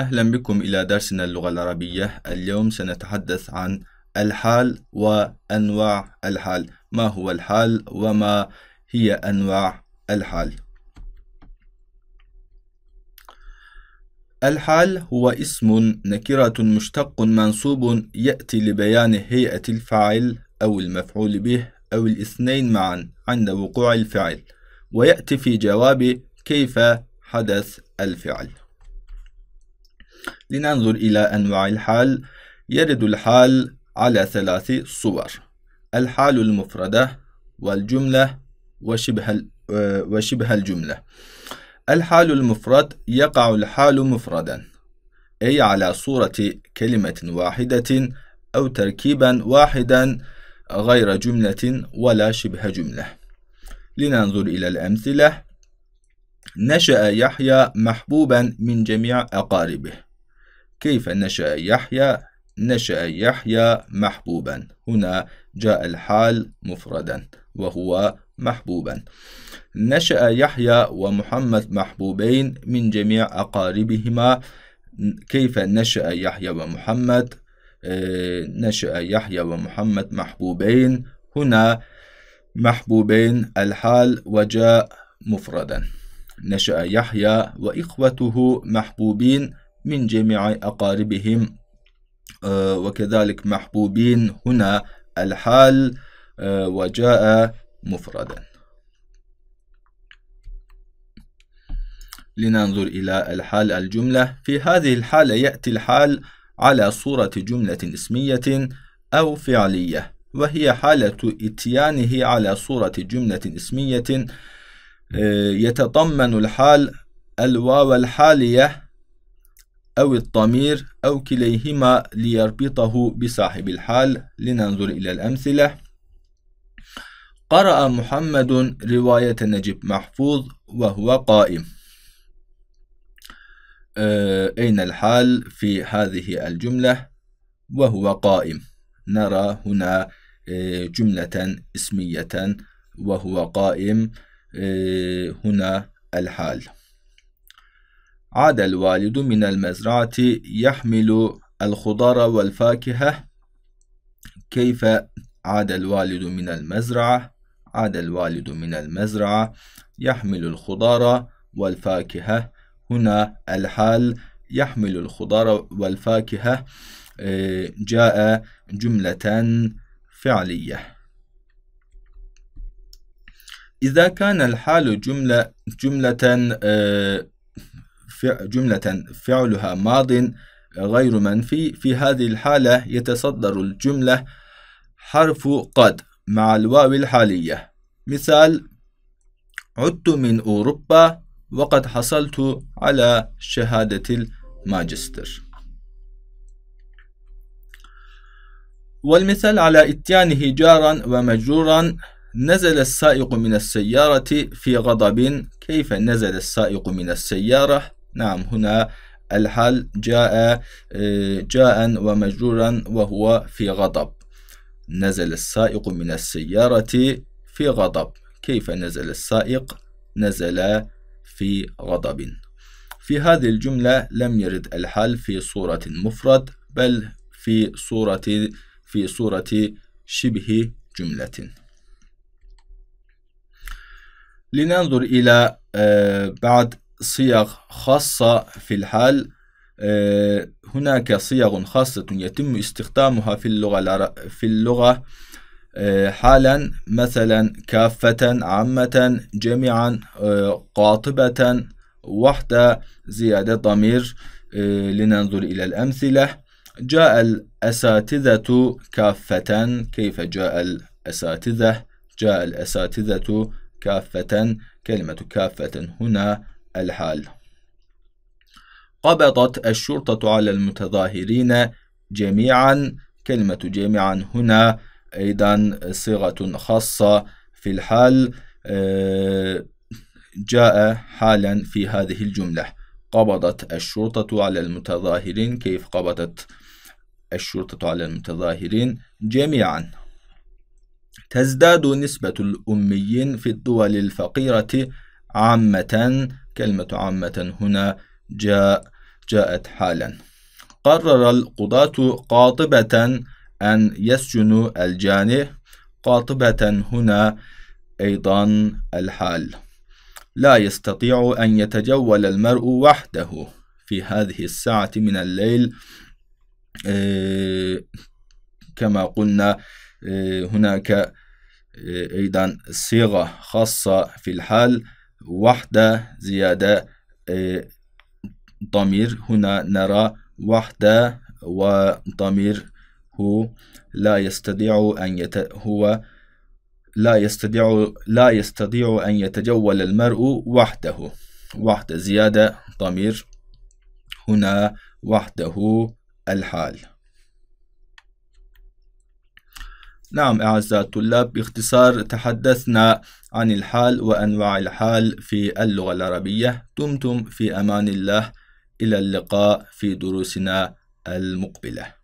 أهلا بكم إلى درسنا اللغة العربية اليوم سنتحدث عن الحال وأنواع الحال ما هو الحال وما هي أنواع الحال الحال هو اسم نكرة مشتق منصوب يأتي لبيان هيئة الفاعل أو المفعول به أو الاثنين معا عند وقوع الفعل ويأتي في جواب كيف حدث الفعل لننظر إلى أنواع الحال يرد الحال على ثلاث صور الحال المفردة والجملة وشبه, آه، وشبه الجملة الحال المفرد يقع الحال مفردا أي على صورة كلمة واحدة أو تركيبا واحدا غير جملة ولا شبه جملة لننظر إلى الأمثلة نشأ يحيى محبوبا من جميع أقاربه كيف نشأ يحيى نشأ يحيى محبوبا هنا جاء الحال مفردا وهو محبوبا نشأ يحيى ومحمد محبوبين من جميع أقاربهما كيف نشأ يحيى ومحمد آه، نشأ يحيى ومحمد محبوبين هنا محبوبين الحال وجاء مفردا نشأ يحيى وإخوته محبوبين من جميع أقاربهم آه، وكذلك محبوبين هنا الحال آه، وجاء مفردا لننظر إلى الحال الجملة في هذه الحالة يأتي الحال على صورة جملة اسمية أو فعلية وهي حالة إتيانه على صورة جملة اسمية آه، يتضمن الحال الواو الحالية أو الضمير أو كليهما ليربطه بصاحب الحال لننظر إلى الأمثلة قرأ محمد رواية نجيب محفوظ وهو قائم آه، أين الحال في هذه الجملة وهو قائم نرى هنا آه، جملة اسمية وهو قائم آه، هنا الحال عاد الوالد من المزرعة يحمل الخضار والفاكهة كيف عاد الوالد من المزرعة عاد الوالد من المزرعة يحمل الخضار والفاكهة هنا الحال يحمل الخضار والفاكهة آه، جاء جملة فعلية إذا كان الحال جملة جملة آه، جملة فعلها ماض غير منفي في هذه الحالة يتصدر الجملة حرف قد مع الواو الحالية مثال عدت من أوروبا وقد حصلت على شهادة الماجستير والمثال على إتيانه جارا ومجرورا نزل السائق من السيارة في غضب كيف نزل السائق من السيارة نعم هنا الحل جاء آه، جاء ومجرورا وهو في غضب نزل السائق من السيارة في غضب كيف نزل السائق نزل في غضب في هذه الجملة لم يرد الحل في صورة مفرد بل في صورة في صورة شبه جملة لننظر إلى آه، بعد صيغ خاصة في الحال آه، هناك صيغ خاصة يتم استخدامها في اللغة في اللغة آه، حالا مثلا كافة عامة جميعا آه، قاطبة وحدة زيادة ضمير لننظر إلى الأمثلة جاء الأساتذة كافة كيف جاء الأساتذة جاء الأساتذة كافة كلمة كافة هنا الحال قبضت الشرطة على المتظاهرين جميعا كلمة جميعا هنا أيضا صيغة خاصة في الحال آه، جاء حالا في هذه الجملة قبضت الشرطة على المتظاهرين كيف قبضت الشرطة على المتظاهرين جميعا تزداد نسبة الأميين في الدول الفقيرة عامة كلمة عامة هنا جاء جاءت حالا قرر القضاة قاطبة أن يسجنوا الجاني قاطبة هنا أيضا الحال لا يستطيع أن يتجول المرء وحده في هذه الساعة من الليل آه، كما قلنا آه، هناك آه، أيضا صيغة خاصة في الحال وحدة زيادة آه، ضمير هنا نرى وحدة وضمير هو لا يستطيع أن يت... هو لا يستطيع لا يستطيع أن يتجول المرء وحده وحدة زيادة ضمير هنا وحده الحال نعم أعزائي الطلاب باختصار تحدثنا عن الحال وأنواع الحال في اللغة العربية دمتم في أمان الله إلى اللقاء في دروسنا المقبله